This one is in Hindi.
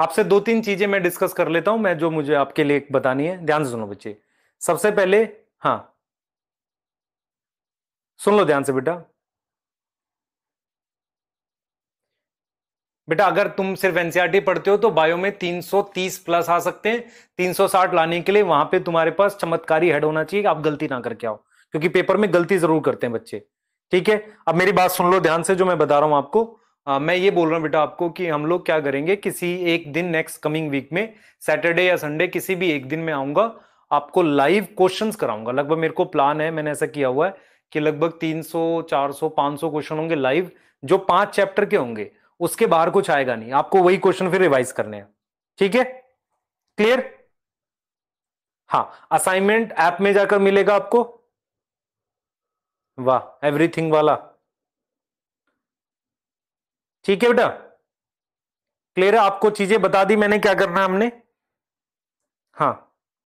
आपसे दो तीन चीजें मैं डिस्कस कर लेता हूं मैं जो मुझे आपके लिए बतानी है ध्यान से सुनो बच्चे सबसे पहले हाँ सुन लो ध्यान से बेटा बेटा अगर तुम सिर्फ एनसीआरटी e पढ़ते हो तो बायो में 330 प्लस आ सकते हैं 360 लाने के लिए वहां पे तुम्हारे पास चमत्कारी हेड होना चाहिए आप गलती ना करके आओ क्योंकि पेपर में गलती जरूर करते हैं बच्चे ठीक है अब मेरी बात सुन लो ध्यान से जो मैं बता रहा हूं आपको आ, हाँ, मैं ये बोल रहा हूँ बेटा आपको कि हम लोग क्या करेंगे किसी एक दिन नेक्स्ट कमिंग वीक में सैटरडे या संडे किसी भी एक दिन में आऊंगा आपको लाइव क्वेश्चंस कराऊंगा लगभग मेरे को प्लान है मैंने ऐसा किया हुआ है कि लगभग 300 400 500 क्वेश्चन होंगे लाइव जो पांच चैप्टर के होंगे उसके बाहर कुछ आएगा नहीं आपको वही क्वेश्चन फिर रिवाइज करने हैं ठीक है क्लियर हाँ असाइनमेंट ऐप में जाकर मिलेगा आपको वाह एवरीथिंग वाला ठीक है बेटा क्लियर है आपको चीजें बता दी मैंने क्या करना है हमने हाँ